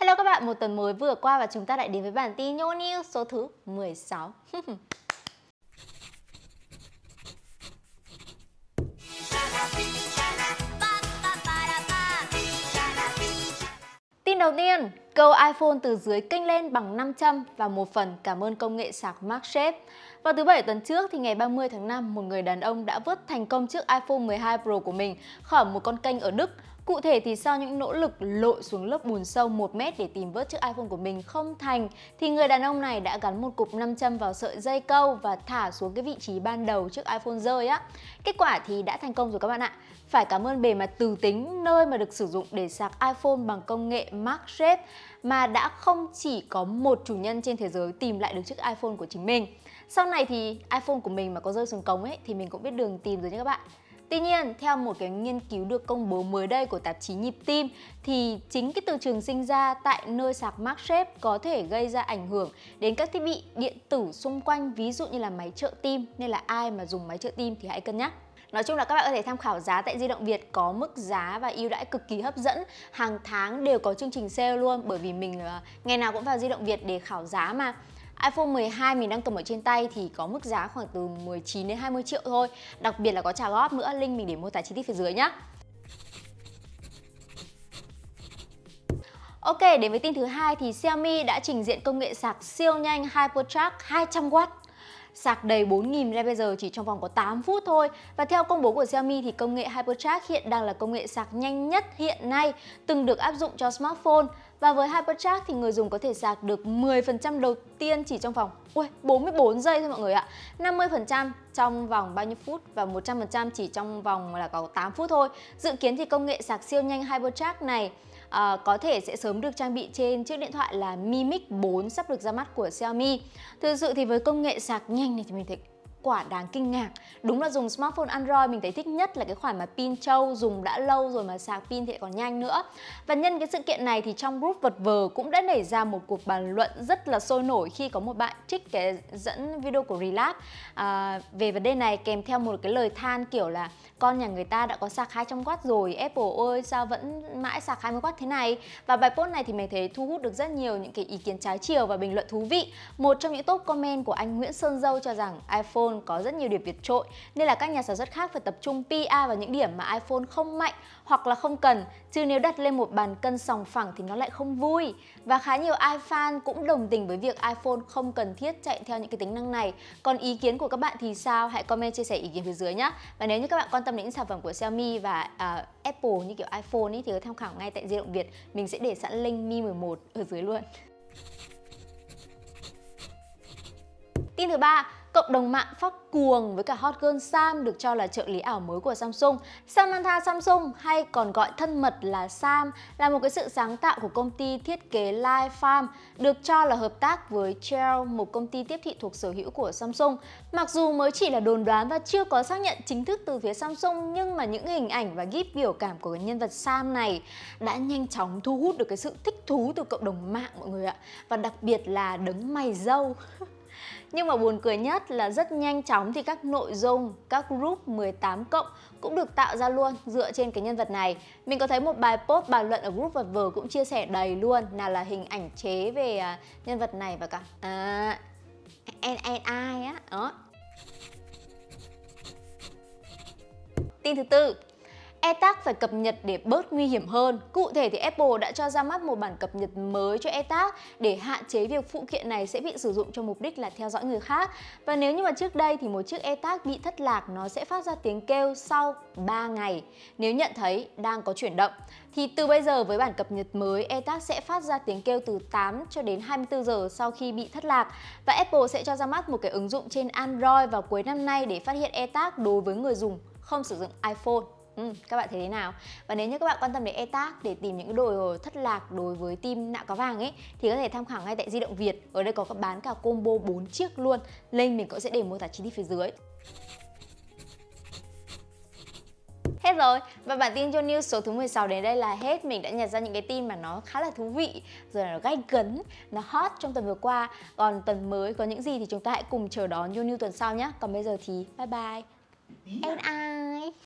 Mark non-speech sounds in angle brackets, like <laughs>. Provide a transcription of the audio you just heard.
Hello các bạn, một tuần mới vừa qua và chúng ta lại đến với bản tin Yo News số thứ 16. <laughs> Tin đầu tiên, câu iPhone từ dưới kênh lên bằng 500 và một phần cảm ơn công nghệ sạc MagSafe. Vào thứ Bảy tuần trước thì ngày 30 tháng 5, một người đàn ông đã vớt thành công chiếc iPhone 12 Pro của mình khỏi một con kênh ở Đức Cụ thể thì sau những nỗ lực lội xuống lớp bùn sâu 1 mét để tìm vớt chiếc iPhone của mình không thành thì người đàn ông này đã gắn một cục 500 vào sợi dây câu và thả xuống cái vị trí ban đầu chiếc iPhone rơi á. Kết quả thì đã thành công rồi các bạn ạ. Phải cảm ơn bề mặt từ tính nơi mà được sử dụng để sạc iPhone bằng công nghệ MagSafe mà đã không chỉ có một chủ nhân trên thế giới tìm lại được chiếc iPhone của chính mình. Sau này thì iPhone của mình mà có rơi xuống cống ấy thì mình cũng biết đường tìm rồi nhé các bạn. Tuy nhiên, theo một cái nghiên cứu được công bố mới đây của tạp chí Nhịp Tim thì chính cái từ trường sinh ra tại nơi sạc mark shape có thể gây ra ảnh hưởng đến các thiết bị điện tử xung quanh ví dụ như là máy trợ tim nên là ai mà dùng máy trợ tim thì hãy cân nhắc. Nói chung là các bạn có thể tham khảo giá tại Di động Việt có mức giá và ưu đãi cực kỳ hấp dẫn. Hàng tháng đều có chương trình sale luôn bởi vì mình ờ, ngày nào cũng vào Di động Việt để khảo giá mà iPhone 12 mình đang cầm ở trên tay thì có mức giá khoảng từ 19 đến 20 triệu thôi Đặc biệt là có trả góp nữa, link mình để mô tả chi tiết phía dưới nhé Ok, đến với tin thứ hai thì Xiaomi đã trình diện công nghệ sạc siêu nhanh HyperTrack 200W sạc đầy 4.000 mAh chỉ trong vòng có 8 phút thôi. Và theo công bố của Xiaomi thì công nghệ Hypercharge hiện đang là công nghệ sạc nhanh nhất hiện nay từng được áp dụng cho smartphone. Và với Hypercharge thì người dùng có thể sạc được 10% đầu tiên chỉ trong vòng ui, 44 giây thôi mọi người ạ. 50% trong vòng bao nhiêu phút và 100% chỉ trong vòng là có 8 phút thôi. Dự kiến thì công nghệ sạc siêu nhanh Hypercharge này à, có thể sẽ sớm được trang bị trên chiếc điện thoại là Mi Mix 4 sắp được ra mắt của Xiaomi. Thực sự thì với công nghệ sạc nhanh này thì mình thấy quả đáng kinh ngạc đúng là dùng smartphone Android mình thấy thích nhất là cái khoản mà pin trâu dùng đã lâu rồi mà sạc pin thì còn nhanh nữa và nhân cái sự kiện này thì trong group vật vờ cũng đã nảy ra một cuộc bàn luận rất là sôi nổi khi có một bạn trích cái dẫn video của relap à, về vấn đề này kèm theo một cái lời than kiểu là con nhà người ta đã có sạc 200W rồi Apple ơi sao vẫn mãi sạc 20W thế này và bài post này thì mình thấy thu hút được rất nhiều những cái ý kiến trái chiều và bình luận thú vị một trong những top comment của anh Nguyễn Sơn Dâu cho rằng iPhone iPhone có rất nhiều điểm vượt trội nên là các nhà sản xuất khác phải tập trung PR vào những điểm mà iPhone không mạnh hoặc là không cần chứ nếu đặt lên một bàn cân sòng phẳng thì nó lại không vui. Và khá nhiều iFan cũng đồng tình với việc iPhone không cần thiết chạy theo những cái tính năng này. Còn ý kiến của các bạn thì sao? Hãy comment chia sẻ ý kiến phía dưới nhé. Và nếu như các bạn quan tâm đến những sản phẩm của Xiaomi và uh, Apple như kiểu iPhone ý, thì có tham khảo ngay tại di động Việt. Mình sẽ để sẵn link Mi 11 ở dưới luôn. Tin thứ ba, Cộng đồng mạng phát cuồng với cả hot girl Sam được cho là trợ lý ảo mới của Samsung. Samantha Samsung hay còn gọi thân mật là Sam là một cái sự sáng tạo của công ty thiết kế Life Farm được cho là hợp tác với Shell, một công ty tiếp thị thuộc sở hữu của Samsung. Mặc dù mới chỉ là đồn đoán và chưa có xác nhận chính thức từ phía Samsung nhưng mà những hình ảnh và gif biểu cảm của nhân vật Sam này đã nhanh chóng thu hút được cái sự thích thú từ cộng đồng mạng mọi người ạ. Và đặc biệt là đấng mày dâu <laughs> Nhưng mà buồn cười nhất là rất nhanh chóng thì các nội dung, các group 18 cộng cũng được tạo ra luôn dựa trên cái nhân vật này. Mình có thấy một bài post bàn luận ở group vật vờ cũng chia sẻ đầy luôn nào là hình ảnh chế về à, nhân vật này và cả à, NNI á, đó. Tin thứ tư, ETAC phải cập nhật để bớt nguy hiểm hơn. Cụ thể thì Apple đã cho ra mắt một bản cập nhật mới cho ETAC để hạn chế việc phụ kiện này sẽ bị sử dụng cho mục đích là theo dõi người khác. Và nếu như mà trước đây thì một chiếc ETAC bị thất lạc nó sẽ phát ra tiếng kêu sau 3 ngày nếu nhận thấy đang có chuyển động. Thì từ bây giờ với bản cập nhật mới, ETAC sẽ phát ra tiếng kêu từ 8 cho đến 24 giờ sau khi bị thất lạc và Apple sẽ cho ra mắt một cái ứng dụng trên Android vào cuối năm nay để phát hiện ETAC đối với người dùng không sử dụng iPhone. Ừ, các bạn thấy thế nào? Và nếu như các bạn quan tâm đến e-tag để tìm những đồ thất lạc đối với team nạ cá vàng ấy thì có thể tham khảo ngay tại Di động Việt. Ở đây có các bán cả combo 4 chiếc luôn. Link mình cũng sẽ để mô tả chi tiết phía dưới. Hết rồi, và bản tin John News số thứ 16 đến đây là hết Mình đã nhận ra những cái tin mà nó khá là thú vị Rồi là nó gay cấn, nó hot trong tuần vừa qua Còn tuần mới có những gì thì chúng ta hãy cùng chờ đón John News tuần sau nhé Còn bây giờ thì bye bye And I